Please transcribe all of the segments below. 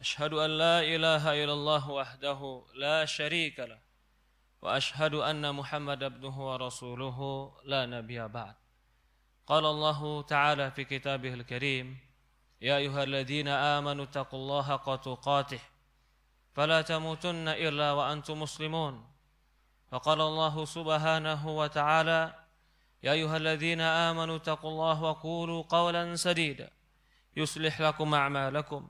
أشهد أن لا إله إلا الله وحده لا شريك له وأشهد أن محمد ابنه ورسوله لا نبي بعد قال الله تعالى في كتابه الكريم يا أيها الذين آمنوا اتقوا الله حق فلا تموتن إلا وأنتم مسلمون وقال الله سبحانه وتعالى يا أيها الذين آمنوا اتقوا الله وقولوا قولا سديدا يصلح لكم أعمالكم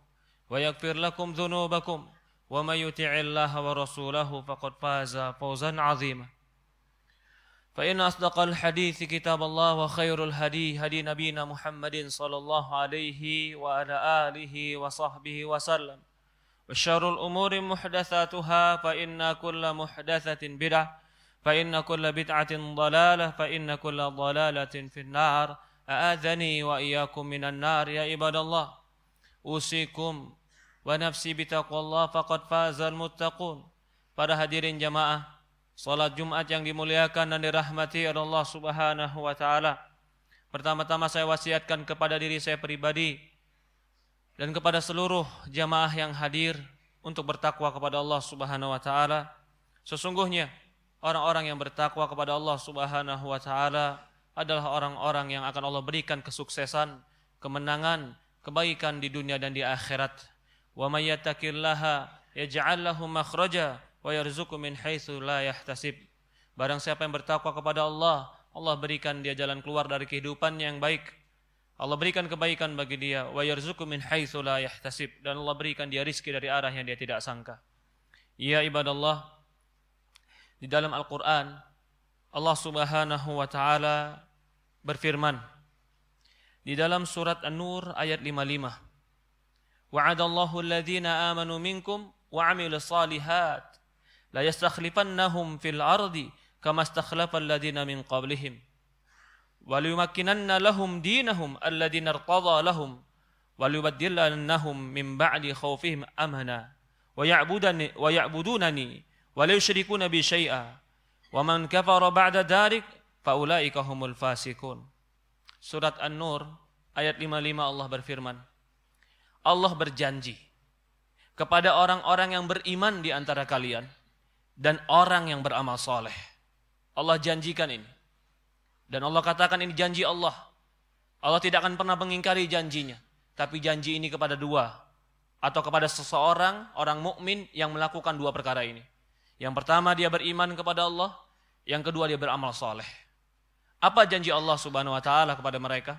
ويغفر لكم ذنوبكم ومن يطع الله ورسوله فقد فاز فوزا عظيما فإن أصدق الحديث كتاب الله وخير الهدي هدي نبينا محمد صلى الله عليه وعلى آله وصحبه وسلم وشر الأمور محدثاتها فإن كل محدثة بدعة فإن كل بدعة ضلالة فإن كل ضلالة في النار أآذني وإياكم من النار يا عباد الله أوصيكم wa nafsi bitaqwallah faqad fazal muttaqun. Para hadirin jamaah, salat Jumat yang dimuliakan dan dirahmati oleh Allah Subhanahu wa taala. Pertama-tama saya wasiatkan kepada diri saya pribadi dan kepada seluruh jamaah yang hadir untuk bertakwa kepada Allah Subhanahu wa taala. Sesungguhnya orang-orang yang bertakwa kepada Allah Subhanahu wa taala adalah orang-orang yang akan Allah berikan kesuksesan, kemenangan, kebaikan di dunia dan di akhirat wa may yattaqillaha yaj'al lahu makhraja wa yarzuqhu min haitsu la Barang siapa yang bertakwa kepada Allah, Allah berikan dia jalan keluar dari kehidupan yang baik. Allah berikan kebaikan bagi dia wa yarzuqhu min haitsu la yahtasib dan Allah berikan dia rizki dari arah yang dia tidak sangka. Ya ibadallah, di dalam Al-Qur'an Allah Subhanahu wa taala berfirman, di dalam surat An-Nur ayat 55 وعد الله الذين آمنوا منكم وعملوا الصالحات لا يستخلفنهم في الأرض كما استخلف الذين من قبلهم وليمكنن لهم دينهم الذين ارتضى لهم وليبدلنهم من بعد خوفهم أمنا ويعبدني ويعبدونني ولا يشركون بي شيئا ومن كفر بعد ذلك فأولئك هم الفاسقون سورة النور آية 55 الله berfirman Allah berjanji kepada orang-orang yang beriman di antara kalian dan orang yang beramal soleh. Allah janjikan ini. Dan Allah katakan ini janji Allah. Allah tidak akan pernah mengingkari janjinya. Tapi janji ini kepada dua. Atau kepada seseorang, orang mukmin yang melakukan dua perkara ini. Yang pertama dia beriman kepada Allah. Yang kedua dia beramal soleh. Apa janji Allah subhanahu wa ta'ala kepada mereka?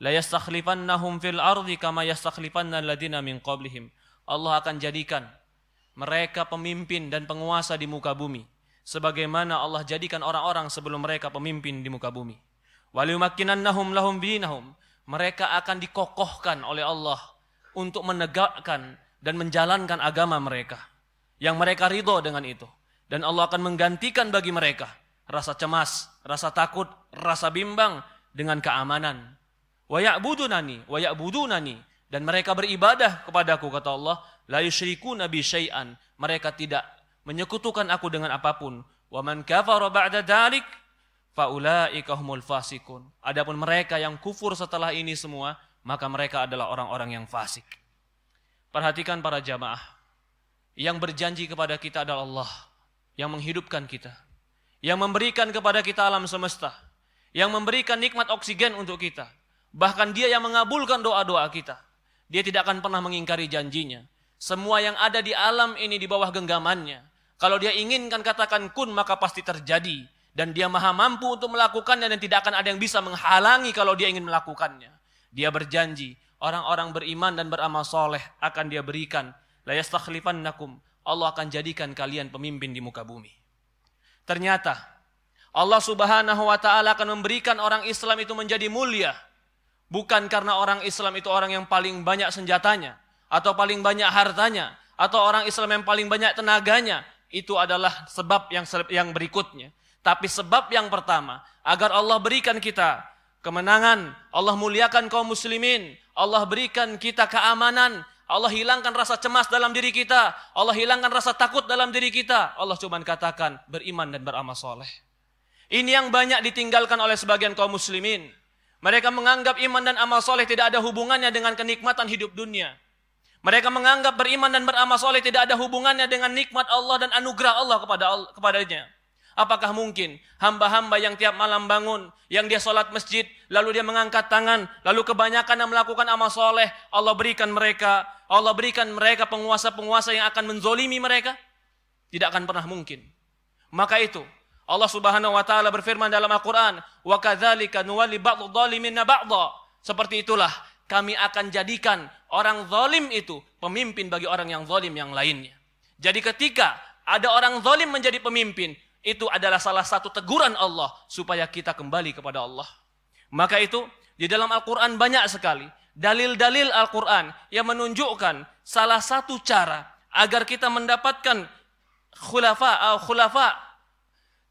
La yastakhlifannahum fil ardi kama yastakhlifanna alladziina min qablihim. Allah akan jadikan mereka pemimpin dan penguasa di muka bumi sebagaimana Allah jadikan orang-orang sebelum mereka pemimpin di muka bumi. Waliumakkinannahum lahum dinahum. Mereka akan dikokohkan oleh Allah untuk menegakkan dan menjalankan agama mereka yang mereka ridho dengan itu dan Allah akan menggantikan bagi mereka rasa cemas, rasa takut, rasa bimbang dengan keamanan waya'budunani waya'budunani dan mereka beribadah kepadaku kata Allah la yusriku nabi syai'an mereka tidak menyekutukan aku dengan apapun wa man kafara ba'da dzalik faulaika humul fasikun adapun mereka yang kufur setelah ini semua maka mereka adalah orang-orang yang fasik perhatikan para jamaah yang berjanji kepada kita adalah Allah yang menghidupkan kita yang memberikan kepada kita alam semesta yang memberikan nikmat oksigen untuk kita Bahkan dia yang mengabulkan doa-doa kita. Dia tidak akan pernah mengingkari janjinya. Semua yang ada di alam ini di bawah genggamannya. Kalau dia inginkan katakan kun maka pasti terjadi. Dan dia maha mampu untuk melakukannya dan tidak akan ada yang bisa menghalangi kalau dia ingin melakukannya. Dia berjanji, orang-orang beriman dan beramal soleh akan dia berikan. La Allah akan jadikan kalian pemimpin di muka bumi. Ternyata Allah subhanahu wa ta'ala akan memberikan orang Islam itu menjadi mulia Bukan karena orang Islam itu orang yang paling banyak senjatanya, atau paling banyak hartanya, atau orang Islam yang paling banyak tenaganya. Itu adalah sebab yang yang berikutnya. Tapi sebab yang pertama, agar Allah berikan kita kemenangan, Allah muliakan kaum muslimin, Allah berikan kita keamanan, Allah hilangkan rasa cemas dalam diri kita. Allah hilangkan rasa takut dalam diri kita. Allah cuma katakan beriman dan beramal soleh. Ini yang banyak ditinggalkan oleh sebagian kaum muslimin. Mereka menganggap iman dan amal soleh tidak ada hubungannya dengan kenikmatan hidup dunia. Mereka menganggap beriman dan beramal soleh tidak ada hubungannya dengan nikmat Allah dan anugerah Allah kepada kepadanya. Apakah mungkin hamba-hamba yang tiap malam bangun, yang dia sholat masjid, lalu dia mengangkat tangan, lalu kebanyakan yang melakukan amal soleh, Allah berikan mereka, Allah berikan mereka penguasa-penguasa yang akan menzolimi mereka? Tidak akan pernah mungkin. Maka itu, Allah Subhanahu wa taala berfirman dalam Al-Qur'an, "Wa kadzalika nuwalli ba'dadh dhalimin Seperti itulah kami akan jadikan orang zalim itu pemimpin bagi orang yang zalim yang lainnya. Jadi ketika ada orang zalim menjadi pemimpin, itu adalah salah satu teguran Allah supaya kita kembali kepada Allah. Maka itu di dalam Al-Qur'an banyak sekali dalil-dalil Al-Qur'an yang menunjukkan salah satu cara agar kita mendapatkan khulafa atau eh, khulafa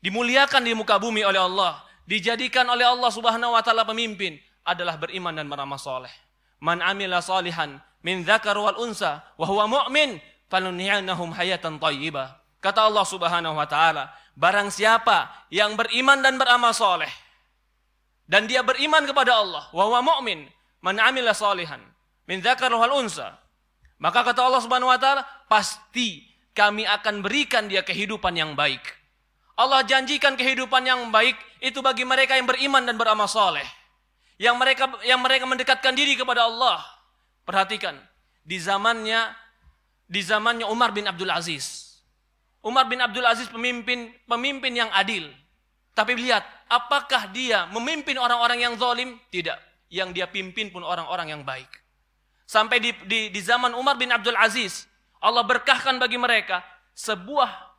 dimuliakan di muka bumi oleh Allah, dijadikan oleh Allah Subhanahu wa taala pemimpin adalah beriman dan beramal soleh. Man amila salihan min dzakar wal unsa wa huwa mu'min falunhiyanahum hayatan thayyibah. Kata Allah Subhanahu wa taala, barang siapa yang beriman dan beramal soleh dan dia beriman kepada Allah, wa huwa mu'min, man amila salihan min dzakar wal unsa, maka kata Allah Subhanahu wa taala, pasti kami akan berikan dia kehidupan yang baik Allah janjikan kehidupan yang baik itu bagi mereka yang beriman dan beramal saleh, Yang mereka yang mereka mendekatkan diri kepada Allah. Perhatikan, di zamannya di zamannya Umar bin Abdul Aziz. Umar bin Abdul Aziz pemimpin pemimpin yang adil. Tapi lihat, apakah dia memimpin orang-orang yang zalim? Tidak. Yang dia pimpin pun orang-orang yang baik. Sampai di, di, di zaman Umar bin Abdul Aziz, Allah berkahkan bagi mereka sebuah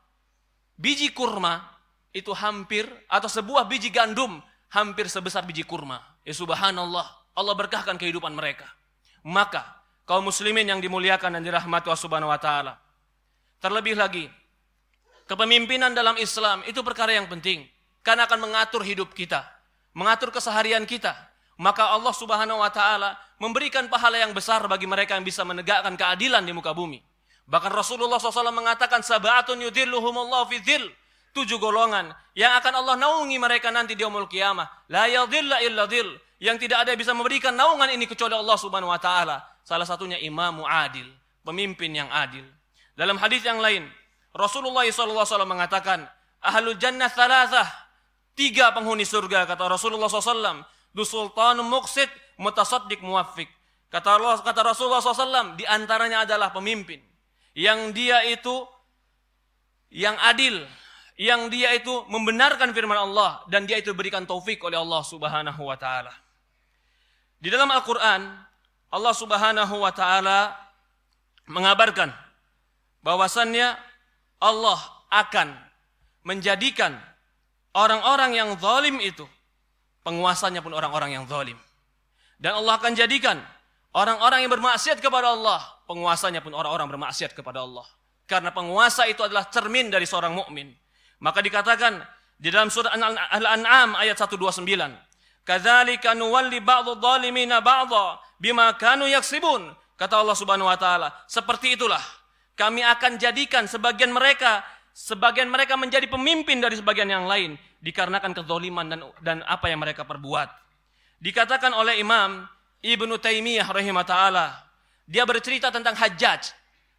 biji kurma itu hampir atau sebuah biji gandum hampir sebesar biji kurma. Ya subhanallah, Allah berkahkan kehidupan mereka. Maka kaum muslimin yang dimuliakan dan dirahmati Allah Subhanahu wa taala. Terlebih lagi kepemimpinan dalam Islam itu perkara yang penting karena akan mengatur hidup kita, mengatur keseharian kita. Maka Allah Subhanahu wa taala memberikan pahala yang besar bagi mereka yang bisa menegakkan keadilan di muka bumi. Bahkan Rasulullah SAW mengatakan sabatun yudhilluhumullahu Allah fitil Tujuh golongan yang akan Allah naungi mereka nanti di umul kiamah. La yadhilla illa dhil. Yang tidak ada yang bisa memberikan naungan ini kecuali Allah Subhanahu wa taala. Salah satunya imamu adil, pemimpin yang adil. Dalam hadis yang lain, Rasulullah SAW mengatakan, Ahlul jannah thalathah, tiga penghuni surga, kata Rasulullah SAW, Du sultanum muqsid mutasaddiq muwafiq. Kata, kata Rasulullah SAW, diantaranya adalah pemimpin yang dia itu yang adil, yang dia itu membenarkan firman Allah dan dia itu berikan taufik oleh Allah Subhanahu wa taala. Di dalam Al-Qur'an Allah Subhanahu wa taala mengabarkan bahwasannya Allah akan menjadikan orang-orang yang zalim itu penguasanya pun orang-orang yang zalim. Dan Allah akan jadikan orang-orang yang bermaksiat kepada Allah penguasanya pun orang-orang bermaksiat kepada Allah. Karena penguasa itu adalah cermin dari seorang mukmin. Maka dikatakan di dalam surah Al-An'am ayat 129, "Kadzalika nuwalli ba'dhu dhalimina ba'dha bima kanu yaksibun." Kata Allah Subhanahu wa taala, seperti itulah kami akan jadikan sebagian mereka sebagian mereka menjadi pemimpin dari sebagian yang lain dikarenakan kezaliman dan dan apa yang mereka perbuat. Dikatakan oleh Imam Ibnu Taimiyah rahimah ta'ala dia bercerita tentang Hajjaj.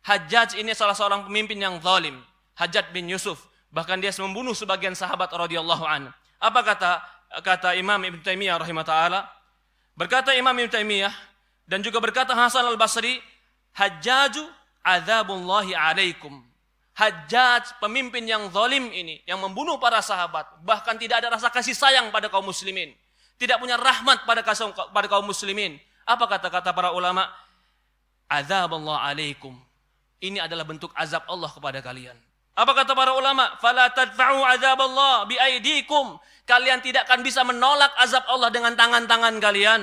Hajjaj ini salah seorang pemimpin yang zalim. Hajjaj bin Yusuf. Bahkan dia membunuh sebagian sahabat radhiyallahu anhu. Apa kata kata Imam Ibn Taimiyah ta'ala? Berkata Imam Ibn Taimiyah dan juga berkata Hasan al Basri, Hajjaju azabullahi alaikum. Hajjaj, pemimpin yang zalim ini, yang membunuh para sahabat, bahkan tidak ada rasa kasih sayang pada kaum muslimin, tidak punya rahmat pada kaum muslimin. Apa kata-kata para ulama? azab Allah alaikum. Ini adalah bentuk azab Allah kepada kalian. Apa kata para ulama? Fala tadfa'u azab Allah biaidikum. Kalian tidak akan bisa menolak azab Allah dengan tangan-tangan kalian.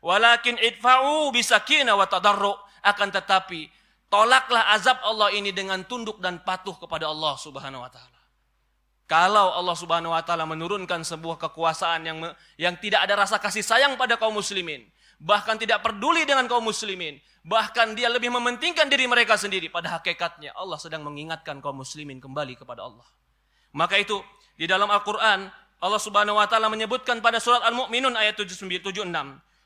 Walakin idfa'u bisakina wa tadarru. Akan tetapi, tolaklah azab Allah ini dengan tunduk dan patuh kepada Allah subhanahu wa ta'ala. Kalau Allah subhanahu wa ta'ala menurunkan sebuah kekuasaan yang, yang tidak ada rasa kasih sayang pada kaum muslimin. Bahkan tidak peduli dengan kaum muslimin. Bahkan dia lebih mementingkan diri mereka sendiri. Pada hakikatnya Allah sedang mengingatkan kaum muslimin kembali kepada Allah. Maka itu di dalam Al-Quran Allah subhanahu wa ta'ala menyebutkan pada surat Al-Mu'minun ayat 79, 76.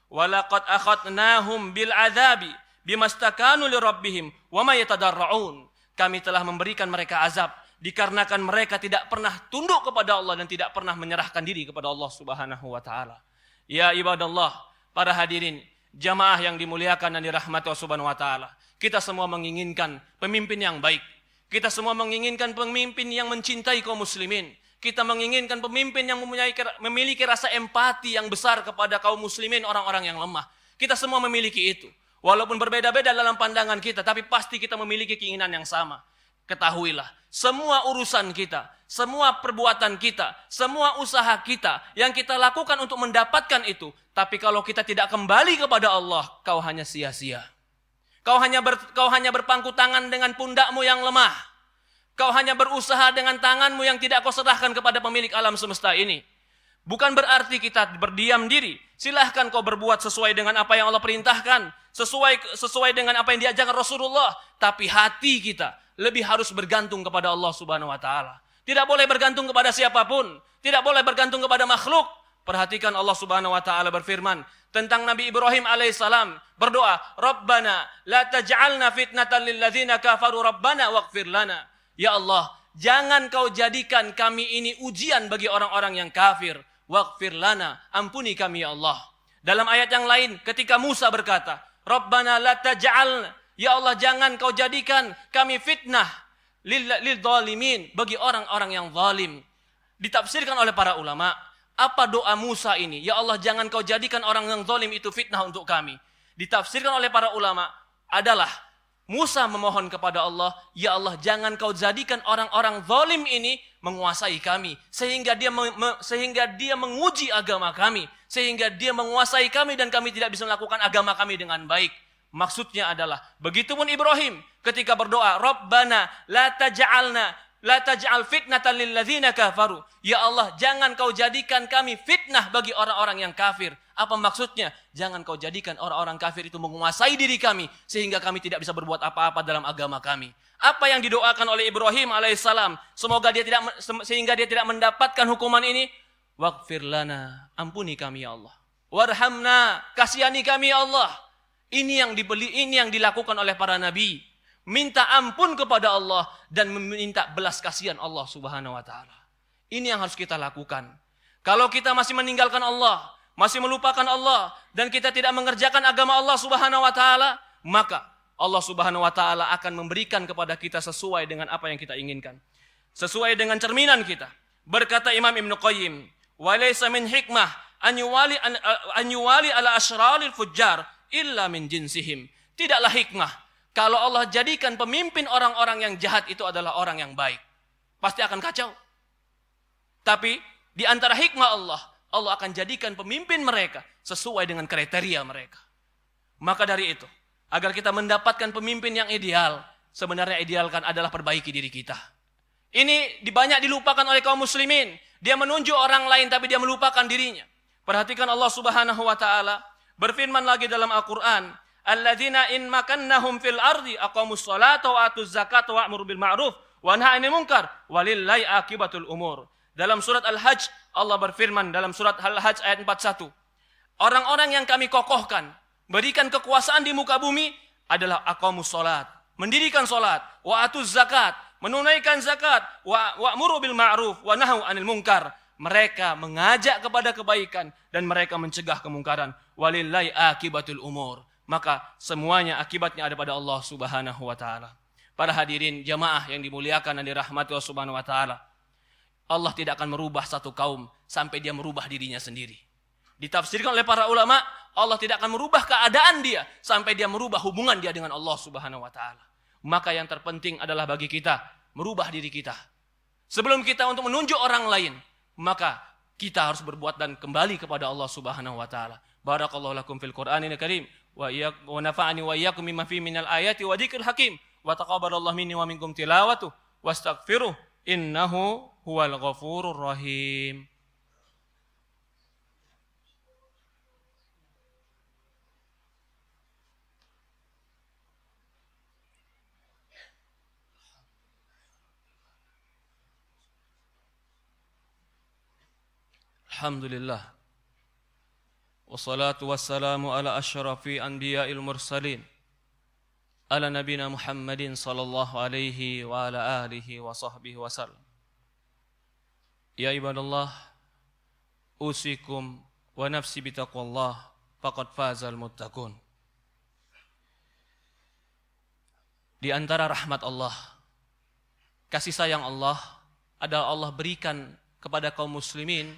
وَلَقَدْ أَخَدْنَاهُمْ بِالْعَذَابِ بِمَسْتَكَانُوا لِرَبِّهِمْ وَمَا يَتَدَرَّعُونَ Kami telah memberikan mereka azab dikarenakan mereka tidak pernah tunduk kepada Allah dan tidak pernah menyerahkan diri kepada Allah subhanahu wa ta'ala. Ya ibadallah, para hadirin, jamaah yang dimuliakan dan dirahmati Allah Subhanahu wa taala. Kita semua menginginkan pemimpin yang baik. Kita semua menginginkan pemimpin yang mencintai kaum muslimin. Kita menginginkan pemimpin yang mempunyai memiliki rasa empati yang besar kepada kaum muslimin orang-orang yang lemah. Kita semua memiliki itu. Walaupun berbeda-beda dalam pandangan kita, tapi pasti kita memiliki keinginan yang sama. Ketahuilah, semua urusan kita, semua perbuatan kita, semua usaha kita yang kita lakukan untuk mendapatkan itu, tapi kalau kita tidak kembali kepada Allah, kau hanya sia-sia. Kau hanya kau hanya berpangku tangan dengan pundakmu yang lemah. Kau hanya berusaha dengan tanganmu yang tidak kau serahkan kepada pemilik alam semesta ini. Bukan berarti kita berdiam diri. Silahkan kau berbuat sesuai dengan apa yang Allah perintahkan. Sesuai sesuai dengan apa yang diajarkan Rasulullah. Tapi hati kita lebih harus bergantung kepada Allah subhanahu wa ta'ala. Tidak boleh bergantung kepada siapapun. Tidak boleh bergantung kepada makhluk. Perhatikan Allah subhanahu wa ta'ala berfirman. Tentang Nabi Ibrahim alaihissalam berdoa. Rabbana la taj'alna fitnatan lilladzina kafaru rabbana waqfir lana. Ya Allah, jangan kau jadikan kami ini ujian bagi orang-orang yang kafir waqfir lana, ampuni kami ya Allah. Dalam ayat yang lain ketika Musa berkata, Rabbana la taj'al, ya Allah jangan kau jadikan kami fitnah lil, lil bagi orang-orang yang zalim. Ditafsirkan oleh para ulama, apa doa Musa ini? Ya Allah jangan kau jadikan orang yang zalim itu fitnah untuk kami. Ditafsirkan oleh para ulama adalah Musa memohon kepada Allah, Ya Allah jangan kau jadikan orang-orang zalim ini menguasai kami sehingga dia me, me, sehingga dia menguji agama kami sehingga dia menguasai kami dan kami tidak bisa melakukan agama kami dengan baik maksudnya adalah begitupun Ibrahim ketika berdoa Rabbana la taj'alna La taj'al fitnatan lilladzina kafaru. Ya Allah, jangan kau jadikan kami fitnah bagi orang-orang yang kafir. Apa maksudnya? Jangan kau jadikan orang-orang kafir itu menguasai diri kami sehingga kami tidak bisa berbuat apa-apa dalam agama kami. Apa yang didoakan oleh Ibrahim alaihissalam? Semoga dia tidak sehingga dia tidak mendapatkan hukuman ini. Waqfir lana, ampuni kami ya Allah. Warhamna, kasihani kami ya Allah. Ini yang dibeli, ini yang dilakukan oleh para nabi minta ampun kepada Allah dan meminta belas kasihan Allah Subhanahu wa taala. Ini yang harus kita lakukan. Kalau kita masih meninggalkan Allah, masih melupakan Allah dan kita tidak mengerjakan agama Allah Subhanahu wa taala, maka Allah Subhanahu wa taala akan memberikan kepada kita sesuai dengan apa yang kita inginkan. Sesuai dengan cerminan kita. Berkata Imam Ibnu Qayyim, "Walaysa min hikmah an yuwali an, eh, yuwali ala asraril fujjar illa min jinsihim." Tidaklah hikmah kalau Allah jadikan pemimpin orang-orang yang jahat itu adalah orang yang baik, pasti akan kacau. Tapi di antara hikmah Allah, Allah akan jadikan pemimpin mereka sesuai dengan kriteria mereka. Maka dari itu, agar kita mendapatkan pemimpin yang ideal, sebenarnya idealkan adalah perbaiki diri kita. Ini banyak dilupakan oleh kaum muslimin. Dia menunjuk orang lain tapi dia melupakan dirinya. Perhatikan Allah Subhanahu wa taala berfirman lagi dalam Al-Qur'an, alladzina in makannahum fil ardi aqamus salata wa atuz zakata wa amuru bil ma'ruf wa naha 'anil munkar walillahi akibatul umur. Dalam surat Al-Hajj Allah berfirman dalam surat Al-Hajj ayat 41. Orang-orang yang kami kokohkan, berikan kekuasaan di muka bumi adalah aqamus salat, mendirikan salat, wa atuz zakat, menunaikan zakat, wa wa'muru bil ma'ruf wa nahu 'anil munkar. Mereka mengajak kepada kebaikan dan mereka mencegah kemungkaran. Walillahi akibatul umur maka semuanya akibatnya ada pada Allah Subhanahu wa taala. Para hadirin jamaah yang dimuliakan dan dirahmati Allah Subhanahu wa taala. Allah tidak akan merubah satu kaum sampai dia merubah dirinya sendiri. Ditafsirkan oleh para ulama, Allah tidak akan merubah keadaan dia sampai dia merubah hubungan dia dengan Allah Subhanahu wa taala. Maka yang terpenting adalah bagi kita merubah diri kita. Sebelum kita untuk menunjuk orang lain, maka kita harus berbuat dan kembali kepada Allah Subhanahu wa taala. Barakallahu lakum fil Qur'anil Karim ونفعني وإياكم مما فيه من الآيات وذكر الحكيم وتقبل الله مني ومنكم تلاوته واستغفره إنه هو الغفور الرحيم الحمد لله والصلاة والسلام على أشرف أنبياء المرسلين على نبينا محمد صلى الله عليه وعلى آله وصحبه وسلم يا عباد الله أوصيكم ونفسي بتقوى الله فقد فاز المتقون Di antara rahmat Allah, kasih sayang Allah adalah Allah berikan kepada kaum muslimin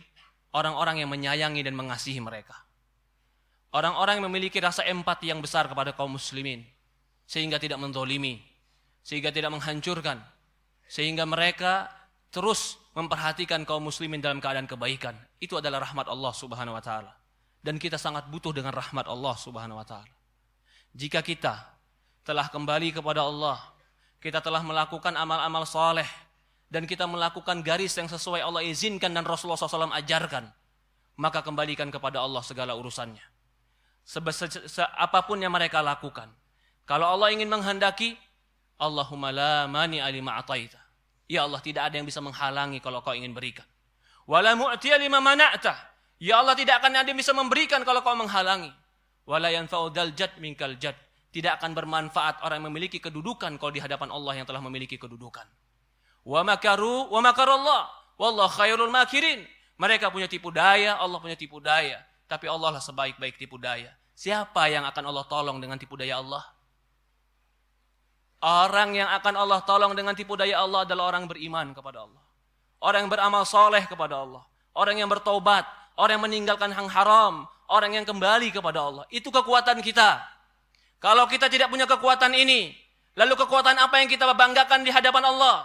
orang-orang yang menyayangi dan mengasihi mereka. Orang-orang yang memiliki rasa empati yang besar kepada kaum muslimin. Sehingga tidak mendolimi. Sehingga tidak menghancurkan. Sehingga mereka terus memperhatikan kaum muslimin dalam keadaan kebaikan. Itu adalah rahmat Allah subhanahu wa ta'ala. Dan kita sangat butuh dengan rahmat Allah subhanahu wa ta'ala. Jika kita telah kembali kepada Allah, kita telah melakukan amal-amal soleh, dan kita melakukan garis yang sesuai Allah izinkan dan Rasulullah SAW ajarkan, maka kembalikan kepada Allah segala urusannya apapun yang mereka lakukan. Kalau Allah ingin menghendaki, Allahumma la mani alima ataita. Ya Allah, tidak ada yang bisa menghalangi kalau kau ingin berikan. Wala mu'tiya lima mana'ta. Ya Allah, tidak akan ada yang bisa memberikan kalau kau menghalangi. Wala yanfa'u jad minkal jad. Tidak akan bermanfaat orang yang memiliki kedudukan kalau di hadapan Allah yang telah memiliki kedudukan. Wa makaru wa makarullah. Wallah khairul makirin. Mereka punya tipu daya, Allah punya tipu daya. Tapi Allah lah sebaik-baik tipu daya. Siapa yang akan Allah tolong dengan tipu daya Allah? Orang yang akan Allah tolong dengan tipu daya Allah adalah orang beriman kepada Allah. Orang yang beramal soleh kepada Allah. Orang yang bertobat. Orang yang meninggalkan hang haram. Orang yang kembali kepada Allah. Itu kekuatan kita. Kalau kita tidak punya kekuatan ini. Lalu kekuatan apa yang kita banggakan di hadapan Allah?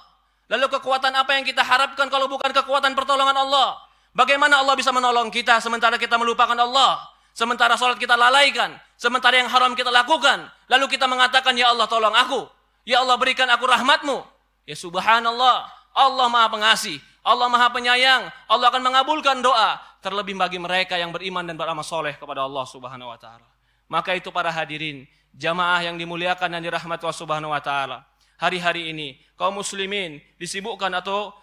Lalu kekuatan apa yang kita harapkan kalau bukan kekuatan pertolongan Allah? Bagaimana Allah bisa menolong kita sementara kita melupakan Allah? Sementara sholat kita lalaikan, sementara yang haram kita lakukan, lalu kita mengatakan, Ya Allah tolong aku, Ya Allah berikan aku rahmatmu. Ya subhanallah, Allah maha pengasih, Allah maha penyayang, Allah akan mengabulkan doa, terlebih bagi mereka yang beriman dan beramal soleh kepada Allah subhanahu wa ta'ala. Maka itu para hadirin, jamaah yang dimuliakan dan dirahmati Allah subhanahu wa ta'ala. Hari-hari ini, kaum muslimin disibukkan atau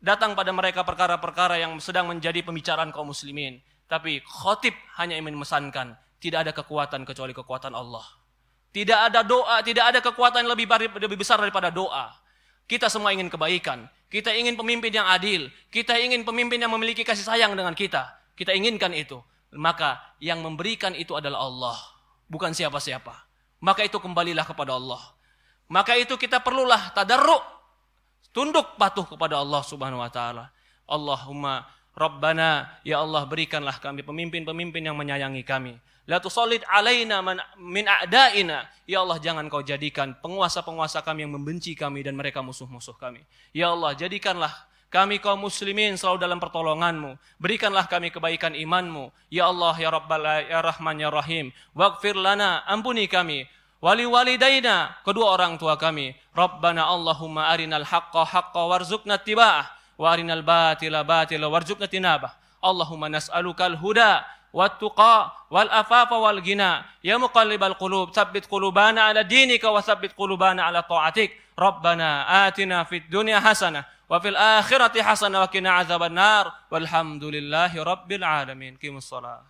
datang pada mereka perkara-perkara yang sedang menjadi pembicaraan kaum muslimin. Tapi khotib hanya ingin memesankan, tidak ada kekuatan kecuali kekuatan Allah. Tidak ada doa, tidak ada kekuatan yang lebih, besar daripada doa. Kita semua ingin kebaikan, kita ingin pemimpin yang adil, kita ingin pemimpin yang memiliki kasih sayang dengan kita. Kita inginkan itu. Maka yang memberikan itu adalah Allah, bukan siapa-siapa. Maka itu kembalilah kepada Allah. Maka itu kita perlulah tadarruk tunduk patuh kepada Allah Subhanahu wa taala. Allahumma Rabbana ya Allah berikanlah kami pemimpin-pemimpin yang menyayangi kami. La tusallit alaina man, min a'daina. Ya Allah jangan kau jadikan penguasa-penguasa kami yang membenci kami dan mereka musuh-musuh kami. Ya Allah jadikanlah kami kaum muslimin selalu dalam pertolonganmu. Berikanlah kami kebaikan imanmu. Ya Allah, Ya Rabbala, Ya Rahman, Ya Rahim. Waqfir lana, ampuni kami wali wali walidaina kedua orang tua kami rabbana allahumma arinal haqqo haqqo warzuqna batila batila warzuqna tinabah allahumma nas'alukal huda wat tuqa wal afafa wal ghina ya muqallibal qulub tsabbit qulubana ala dinika wa tsabbit qulubana ala ta'atik rabbana atina fid dunya hasanah wa akhirati hasanah wa qina adzabannar walhamdulillahi rabbil alamin qimus salat